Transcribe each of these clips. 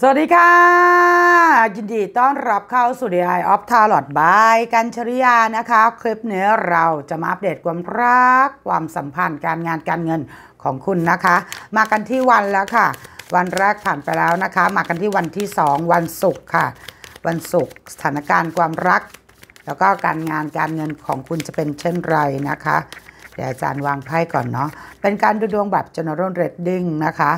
สวัสดีค่ะ ยินดีต้อนรับเข้าสู่ The อ y e of Tarot by กันชริยานะคะ คลิปนี้เราจะมาอัปเดตความรักความสัมพันธ์การงานการเงินของคุณนะคะ มากันที่วันแล้วค่ะ วันแรกผ่านไปแล้วนะคะ มากันที่วันที่สองวันศุกร์ค่ะ วันศุกร์สถานการณ์ความรัก แล้วก็การงานการเงินของคุณจะเป็นเช่นไรนะคะเดี๋ยวอาจารย์วางไพ่ก่อนเนาะเป็นการดูดวงแบบ general reading นะคะ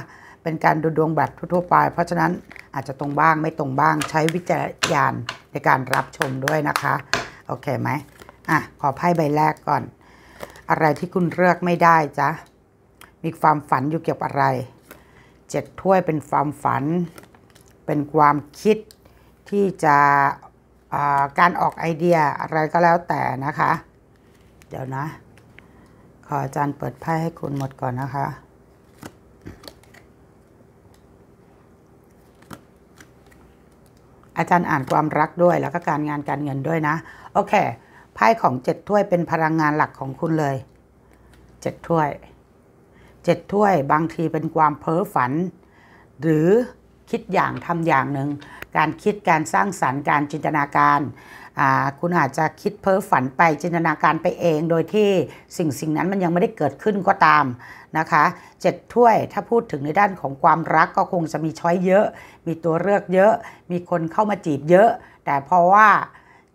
เป็นการดูดวงแบบทั่วไป เพราะฉะนั้นอาจจะตรงบ้างไม่ตรงบ้างใช้วิจารยานในการรับชมด้วยนะคะ โอเคไหมอ่ะขอไพ่ใบแรกก่อน อะไรที่คุณเลือกไม่ได้จ้ะมีความฝันอยู่เกี่ยวกับอะไรเจ็ดถ้วยเป็นความฝัน เป็นความคิดที่จะการออกไอเดียอะไรก็แล้วแต่นะคะ เดี๋ยวนะ ขออาจารย์เปิดไพ่ให้คุณหมดก่อนนะคะอาจารย์อ่าน ความ รักด้วยแล้วก็การงานการเงินด้วยนะโอเคไพ่ของเจ็ดถ้วยเป็นพลังงานหลักของคุณเลยเจ็ดถ้วยเจ็ดถ้วยบางทีเป็นความเพ้อฝัน หรือคิดอย่างทำอย่างหนึ่งการคิดการสร้างสรรค์การจินตนาการคุณอาจจะคิดเพ้อฝันไปจินตนาการไปเองโดยที่สิ่งสิ่งนั้นมันยังไม่ได้เกิดขึ้นก็ตามนะคะเจ็ดถ้วยถ้าพูดถึงในด้านของความรักก็คงจะมีช้อยเยอะ มีตัวเลือกเยอะ มีคนเข้ามาจีบเยอะ แต่เพราะว่า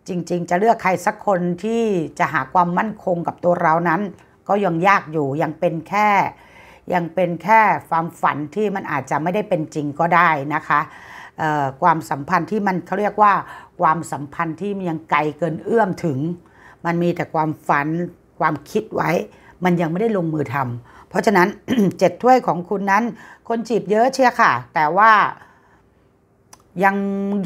จริงๆจะเลือกใครสักคนที่จะหาความมั่นคงกับตัวเรานั้น ก็ยังยากอยู่ยังเป็นแค่ ยังเป็นแค่ความฝันที่มันอาจจะไม่ได้เป็นจริงก็ได้นะคะความสัมพันธ์ที่มันเขาเรียกว่าความสัมพันธ์ที่มันยังไกลเกินเอื้อมถึง มันมีแต่ความฝันความคิดไว้ มันยังไม่ได้ลงมือทำ เพราะฉะนั้นเจ็ดถ้วยของคุณนั้น คนจีบเยอะเชียค่ะ แต่ว่ายัง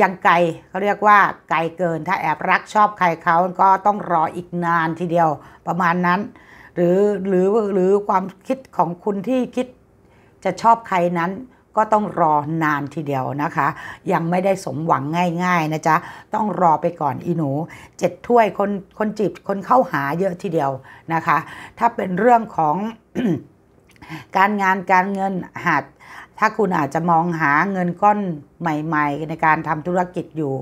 ยังไกลเขาเรียกว่าไกลเกิน ถ้าแอบรักชอบใครเขาก็ต้องรออีกนานทีเดียวประมาณนั้น หรือหรือหรือความคิดของคุณที่คิดจะชอบใครนั้นก็ต้องรอนานทีเดียวนะคะ ยังไม่ได้สมหวังง่ายๆ นะจ๊ะ ต้องรอไปก่อนอีหนู เจ็ดถ้วยคนคนจีบคนเข้าหาเยอะทีเดียวนะคะ ถ้าเป็นเรื่องของการงานการเงินหาถ้าคุณอาจจะมองหาเงินก้อนใหม่ๆ ในการทำธุรกิจอยู่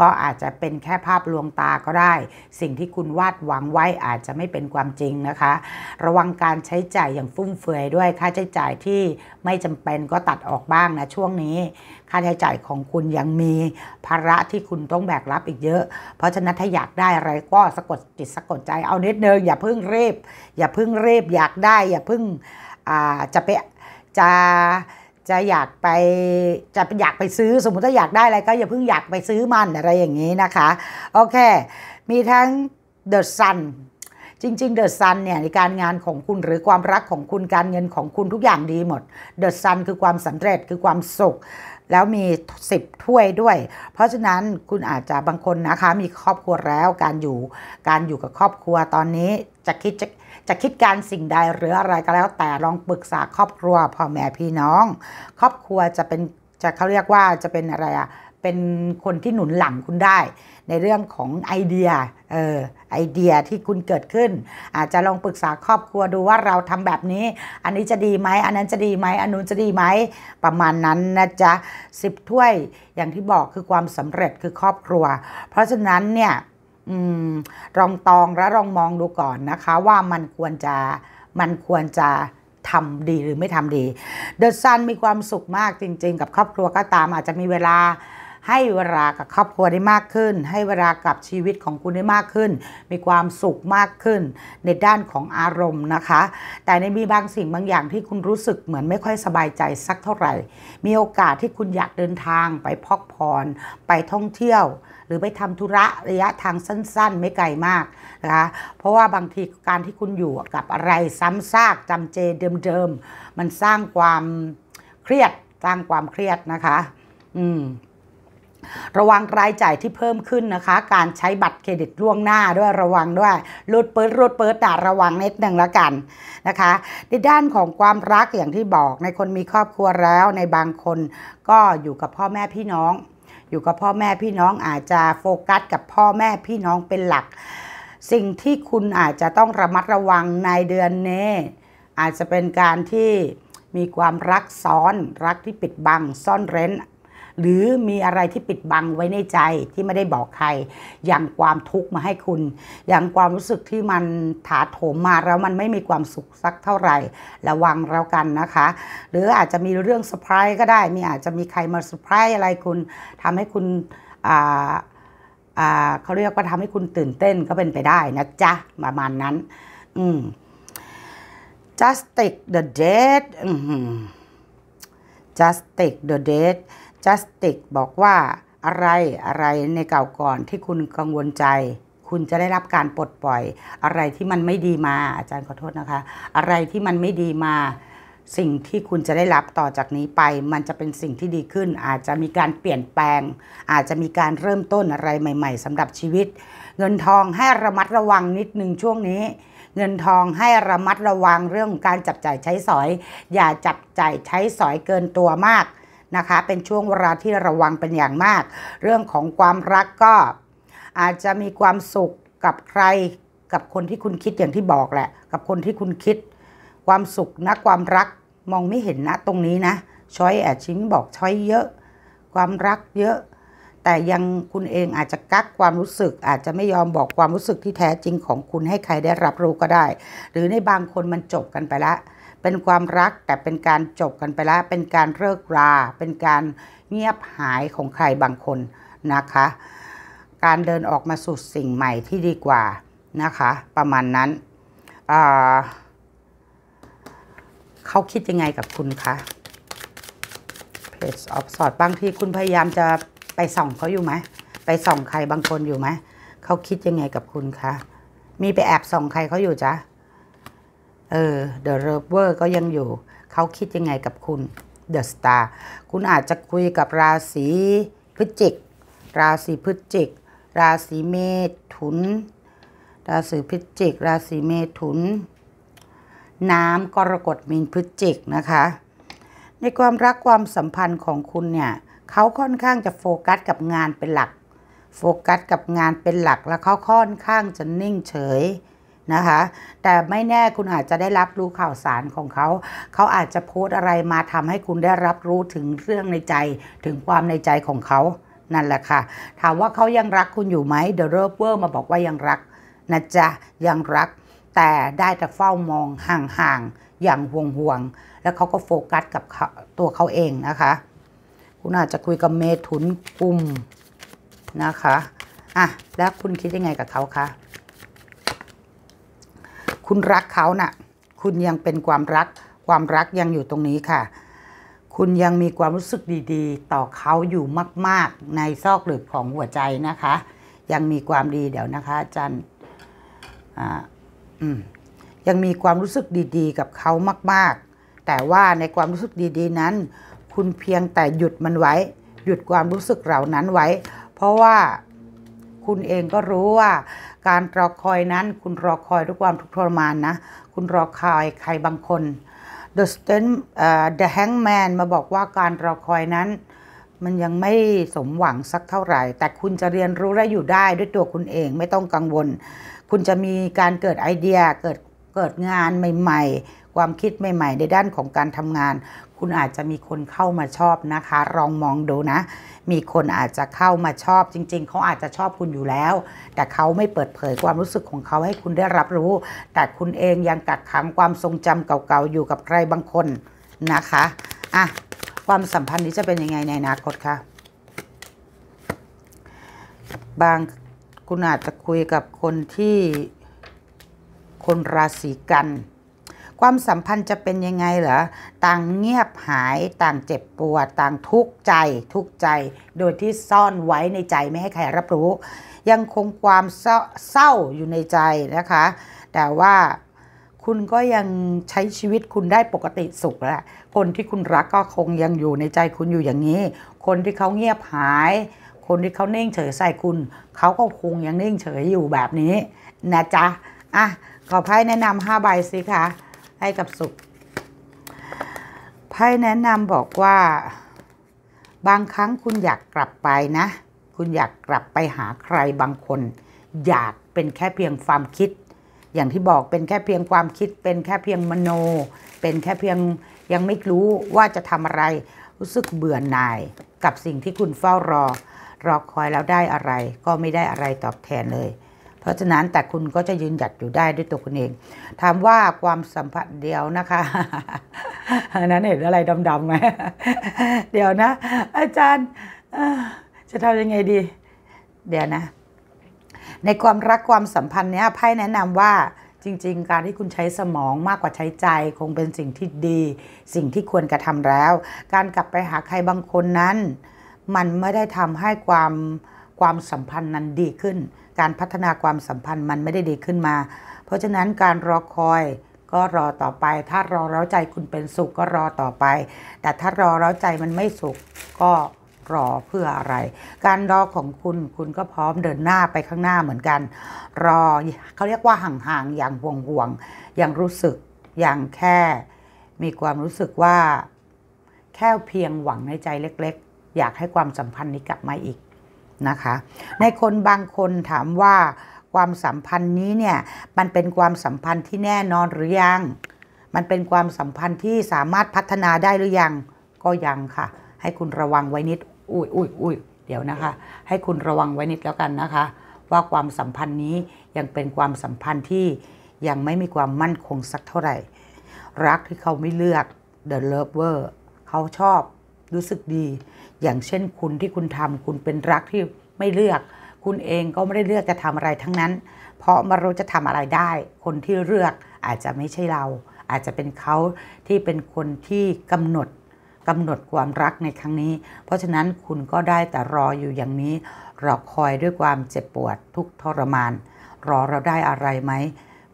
ก็อาจจะเป็นแค่ภาพลวงตาก็ได้ สิ่งที่คุณวาดหวังไว้อาจจะไม่เป็นความจริงนะคะ ระวังการใช้จ่ายอย่างฟุ่มเฟือยด้วยค่าใช้จ่ายที่ไม่จำเป็นก็ตัดออกบ้างนะ ช่วงนี้ ค่าใช้จ่ายของคุณยังมีภาระที่คุณต้องแบกรับอีกเยอะ เพราะฉะนั้นถ้าอยากได้อะไรก็สะกดจิตสะกดใจเอานิดเนิงอย่าเพิ่งรีบอย่าเพิ่งรีบอยากได้อย่าเพิ่งจะไปจะจะอยากไปจะอยากไปซื้อสมมติถ้าอยากได้อะไรก็อย่าเพิ่งอยากไปซื้อมันอะไรอย่างนี้นะคะโอเคมีทั้งเดอ s ซันจริงๆเดอ s ซันเนี่ยในการงานของคุณหรือความรักของคุณการเงินของคุณทุกอย่างดีหมดเดอ s ซันคือความสำเร็จคือความสุขแล้วมี 10ถ้วยด้วย เพราะฉะนั้นคุณอาจจะบางคนนะคะ มีครอบครัวแล้วการอยู่การอยู่กับครอบครัวตอนนี้จะคิดจะจะคิดการสิ่งใดหรืออะไรก็แล้วแต่ลองปรึกษาครอบครัวพ่อแม่พี่น้อง ครอบครัวจะเป็นจะเขาเรียกว่าจะเป็นอะไรอะเป็นคนที่หนุนหลังคุณได้ ในเรื่องของไอเดียเออไอเดียที่คุณเกิดขึ้น อาจจะลองปรึกษาครอบครัวดูว่าเราทำแบบนี้ อันนี้จะดีไหมอันนั้นจะดีไหมอันนู้นจะดีไหมประมาณนั้นนะจ๊ะสิบถ้วยอย่างที่บอกคือความสำเร็จคือครอบครัว เพราะฉะนั้นเนี่ยลองตองและลองมองดูก่อนนะคะว่ามันควรจะมันควรจะทำดีหรือไม่ทำดี เดอะซันมีความสุขมากจริง ๆ กับครอบครัวก็ตามอาจจะมีเวลาให้เวลากับครอบครัวได้มากขึ้น ให้เวลากับชีวิตของคุณได้มากขึ้น มีความสุขมากขึ้นในด้านของอารมณ์นะคะ แต่ในมีบางสิ่งบางอย่าง ที่คุณรู้สึกเหมือนไม่ค่อยสบายใจสักเท่าไหร่ มีโอกาสที่คุณอยากเดินทางไปพักผ่อนไปท่องเที่ยวหรือไปทำธุระระยะทางสั้นๆไม่ไกลมากนะคะเพราะว่าบางทีการที่คุณอยู่กับอะไรซ้ำซากจำเจเดิมๆมันสร้างความเครียดสร้างความเครียดนะคะอืมระวังรายจ่ายที่เพิ่มขึ้นนะคะ การใช้บัตรเครดิตล่วงหน้าด้วยระวังด้วยรูดเปิดรูดเปิดต่ระวังเน็ตหนึ่งละกันนะคะในด้านของความรักอย่างที่บอกในคนมีครอบครัวแล้วในบางคนก็อยู่กับพ่อแม่พี่น้องอยู่กับพ่อแม่พี่น้องอาจจะโฟกัสกับพ่อแม่พี่น้องเป็นหลัก สิ่งที่คุณอาจจะต้องระมัดระวังในเดือนนี้อาจจะเป็นการที่มีความรักซ้อนรักที่ปิดบังซ่อนเร้นหรือมีอะไรที่ปิดบังไว้ในใจที่ไม่ได้บอกใครอย่างความทุกข์มาให้คุณ อย่างความรู้สึกที่มันถาโถมมาแล้ว มันไม่มีความสุขสักเท่าไหร่ระวังแล้วกันนะคะ หรืออาจจะมีเรื่องเซอร์ไพรส์ก็ได้ มีอาจจะมีใครมาเซอร์ไพรส์อะไรคุณ ทำให้คุณเขาเรียกว่าทำให้คุณตื่นเต้นก็เป็นไปได้นะจ๊ะประมาณนั้นอืม just take the date just take the date จัสติกบอกว่าอะไรอะไรในเก่าก่อนที่คุณกังวลใจ คุณจะได้รับการปลดปล่อย อะไรที่มันไม่ดีมาอาจารย์ขอโทษนะคะ อะไรที่มันไม่ดีมาสิ่งที่คุณจะได้รับต่อจากนี้ไป มันจะเป็นสิ่งที่ดีขึ้น อาจจะมีการเปลี่ยนแปลง อาจจะมีการเริ่มต้นอะไรใหม่ ๆสำหรับชีวิต เงินทองให้ระมัดระวังนิดนึงช่วงนี้ เงินทองให้ระมัดระวังเรื่องการจับจ่ายใช้สอย อย่าจับจ่ายใช้สอยเกินตัวมากนะคะเป็นช่วงเวลาที่ระวังเป็นอย่างมาก เรื่องของความรักก็อาจจะมีความสุขกับใครกับคนที่คุณคิดอย่างที่บอกแหละ กับคนที่คุณคิด ความสุขนะความรักมองไม่เห็นนะตรงนี้นะ ช้อยแอดชิ้นบอกช้อยเยอะ ความรักเยอะ แต่ยังคุณเองอาจจะกักความรู้สึกอาจจะไม่ยอมบอกความรู้สึกที่แท้จริงของคุณให้ใครได้รับรู้ก็ได้ หรือในบางคนมันจบกันไปแล้วเป็นความรักแต่เป็นการจบกันไปแล้ว เป็นการเลิกรา เป็นการเงียบหายของใครบางคนนะคะ การเดินออกมาสู่สิ่งใหม่ที่ดีกว่านะคะ ประมาณนั้นเขาคิดยังไงกับคุณคะ Page of s w o r d บางที คุณพยายามจะไปส่องเขาอยู่ไหม ไปส่องใครบางคนอยู่ไหม เขาคิดยังไงกับคุณคะมีไปแอบส่องใครเขาอยู่จ้ะเออ The Lover ก็ยังอยู่ เขาคิดยังไงกับคุณ The Star คุณอาจจะคุยกับราศีพฤศจิก ราศีพฤศจิก ราศีเมถุน ราศีพฤศจิก ราศีเมถุน น้ำกรกฎมีนพฤศจิก นะคะ ในความรักความสัมพันธ์ของคุณเนี่ยเขาค่อนข้างจะโฟกัสกับงานเป็นหลัก โฟกัสกับงานเป็นหลักแล้วเขาค่อนข้างจะนิ่งเฉยนะคะแต่ไม่แน่คุณอาจจะได้รับรู้ข่าวสารของเขา เขาอาจจะโพสอะไรมาทำให้คุณได้รับรู้ถึงเรื่องในใจ ถึงความในใจของเขานั่นแหละค่ะถามว่าเขายังรักคุณอยู่ไหมเดอะเรเบอร์มาบอกว่ายังรักนะจ๊ะยังรัก แต่ได้แต่เฝ้ามองห่างๆอย่างห่วงๆแล้วเขาก็โฟกัสกับตัวเขาเองนะคะ คุณอาจจะคุยกับเมทุนกุมนะคะอ่ะแล้วคุณคิดยังไงกับเขาคะคุณรักเขานะ่ะ คุณยังเป็นความรัก ความรักยังอยู่ตรงนี้ค่ะ คุณยังมีความรู้สึกดีๆ ต่อเขาอยู่มากๆในซอกหลืบของหัวใจนะคะ ยังมีความดีเดี๋ยวนะคะจันอ่า อืม ยังมีความรู้สึกดีๆ กับเขามาก ๆ แต่ว่าในความรู้สึกดีๆ นั้น คุณเพียงแต่หยุดมันไว้ หยุดความรู้สึกเหล่านั้นไว้ เพราะว่าคุณเองก็รู้ว่าการรอคอยนั้นคุณรอคอยด้วยความทุกข์ทรมานนะ คุณรอคอยใครบางคน The Stand The Hangman มาบอกว่าการรอคอยนั้น มันยังไม่สมหวังสักเท่าไหร่ แต่คุณจะเรียนรู้และอยู่ได้ด้วยตัวคุณเองไม่ต้องกังวล คุณจะมีการเกิดไอเดียเกิดเกิดงานใหม่ๆ ความคิดใหม่ๆ ในด้านของการทำงาน คุณอาจจะมีคนเข้ามาชอบนะคะ ลองมองดูนะ มีคนอาจจะเข้ามาชอบจริงๆ เขาอาจจะชอบคุณอยู่แล้ว แต่เขาไม่เปิดเผยความรู้สึกของเขาให้คุณได้รับรู้ แต่คุณเองยังกักขังความทรงจำเก่าๆ อยู่กับใครบางคนนะคะอ่ะความสัมพันธ์นี้จะเป็นยังไงในอนาคตคะบางคุณอาจจะคุยกับคนที่คนราศีกัน ความสัมพันธ์จะเป็นยังไงเหรอ ต่างเงียบหาย ต่างเจ็บปวด ต่างทุกข์ใจ ทุกข์ใจ โดยที่ซ่อนไว้ในใจไม่ให้ใครรับรู้ ยังคงความเศร้าอยู่ในใจนะคะ แต่ว่าคุณก็ยังใช้ชีวิตคุณได้ปกติสุขแหละคนที่คุณรักก็คงยังอยู่ในใจคุณอยู่อย่างนี้ คนที่เขาเงียบหาย คนที่เขาเน่งเฉยใส่คุณ เขาก็คงยังเน่งเฉยอยู่แบบนี้ นะจ๊ะ อ่ะขอไพ่แนะนำห้าใบสิคะให้กับสุขไพ่แนะนำบอกว่า บางครั้งคุณอยากกลับไปนะ คุณอยากกลับไปหาใครบางคน อยากเป็นแค่เพียงความคิด อย่างที่บอกเป็นแค่เพียงความคิดเป็นแค่เพียงมโน เป็นแค่เพียงยังไม่รู้ว่าจะทำอะไรรู้สึกเบื่อหน่าย กับสิ่งที่คุณเฝ้ารอ รอคอยแล้วได้อะไร ก็ไม่ได้อะไรตอบแทนเลยเพราะฉะนั้นแต่คุณก็จะยืนหยัดอยู่ได้ด้วยตัวคุณเอง ถามว่าความสัมพันธ์เดียวนะคะ นั้นเห็นอะไรดำๆไหม เดี๋ยวนะ อาจารย์จะทำยังไงดี เดี๋ยวนะ ในความรักความสัมพันธ์เนี้ยไพ่แนะนำว่าจริงๆ การที่คุณใช้สมองมากกว่าใช้ใจ คงเป็นสิ่งที่ดี สิ่งที่ควรกระทำแล้ว การกลับไปหาใครบางคนนั้น มันไม่ได้ทำให้ความความสัมพันธ์นั้นดีขึ้นการพัฒนาความสัมพันธ์มันไม่ได้ดีขึ้นมา เพราะฉะนั้นการรอคอยก็รอต่อไป ถ้ารอแล้วใจคุณเป็นสุขก็รอต่อไป แต่ถ้ารอแล้วใจมันไม่สุขก็รอเพื่ออะไร การรอของคุณคุณก็พร้อมเดินหน้าไปข้างหน้าเหมือนกัน รอเขาเรียกว่าห่างๆอย่างห่วงๆอย่างรู้สึกอย่างแค่ มีความรู้สึกว่าแค่เพียงหวังในใจเล็ก ๆ อยากให้ความสัมพันธ์นี้กลับมาอีกนะคะในคนบางคนถามว่าความสัมพันธ์นี้เนี่ยมันเป็นความสัมพันธ์ที่แน่นอนหรือยัง มันเป็นความสัมพันธ์ที่สามารถพัฒนาได้หรือยังก็ยังค่ะ ให้คุณระวังไว้นิดอุ้ยอุ้ยอุ้ยเดี๋ยวนะคะ ให้คุณระวังไว้นิดแล้วกันนะคะว่าความสัมพันธ์นี้ยังเป็นความสัมพันธ์ที่ยังไม่มีความมั่นคงสักเท่าไหร่ รักที่เขาไม่เลือก The Lover เขาชอบรู้สึกดีอย่างเช่นคุณที่คุณทำคุณเป็นรักที่ไม่เลือก คุณเองก็ไม่ได้เลือกจะทำอะไรทั้งนั้น เพราะมารู้จะทำอะไรได้ คนที่เลือกอาจจะไม่ใช่เรา อาจจะเป็นเขาที่เป็นคนที่กำหนดกำหนดความรักในครั้งนี้ เพราะฉะนั้นคุณก็ได้แต่รออยู่อย่างนี้ รอคอยด้วยความเจ็บปวดทุกทรมาน รอเราได้อะไรไหม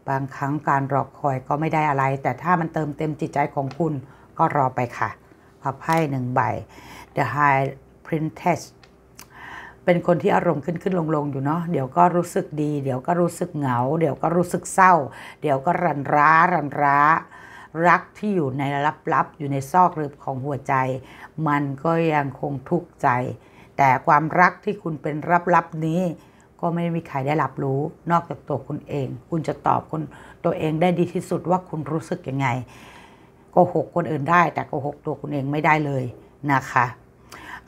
บางครั้งการรอคอยก็ไม่ได้อะไร แต่ถ้ามันเติมเต็มจิตใจของคุณ ก็รอไปค่ะขอไพ่หนึ่งใบ The High Princess เป็นคนที่อารมณ์ขึ้นขึ้นลงลงอยู่เนาะเดี๋ยวก็รู้สึกดี เดี๋ยวก็รู้สึกเหงา เดี๋ยวก็รู้สึกเศร้า เดี๋ยวก็รันร้ารันร้ารักที่อยู่ในลับๆ อยู่ในซอกรือของหัวใจ มันก็ยังคงทุกข์ใจ แต่ความรักที่คุณเป็นลับๆนี้ ก็ไม่มีใครได้รับรู้ นอกจากตัวคุณเอง คุณจะตอบคุณตัวเองได้ดีที่สุดว่าคุณรู้สึกยังไงโกหกคนอื่นได้ แต่โกหกตัวคุณเองไม่ได้เลยนะคะ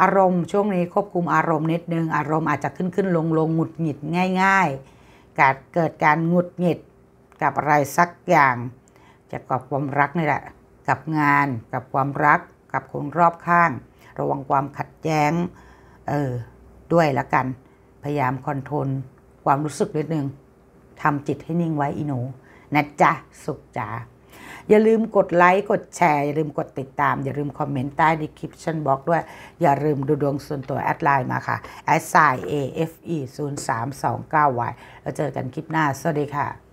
อารมณ์ช่วงนี้ควบคุมอารมณ์นิดนึงอารมณ์อาจจะขึ้นขึ้นลงลงหงุดหงิดง่ายๆการเกิดการหงุดหงิด กับอะไรสักอย่าง จะกับความรักนี่แหละ กับงานกับความรักกับคนรอบข้าง ระวังความขัดแย้งเออด้วยละกันพยายามคอนโทรลความรู้สึกนิดนึงทำจิตให้นิ่งไว้อีหนูนะจ๊ะสุขจ๋าอย่าลืมกดไลค์ กดแชร์ อย่าลืมกดติดตาม อย่าลืมคอมเมนต์ใต้ดีคริปชั่นบล็อกด้วย อย่าลืมดูดวงส่วนตัวแอดไลน์มาค่ะแอดไซน์ AFE 0 3 2 9 Y แล้วเจอกันคลิปหน้าสวัสดีค่ะ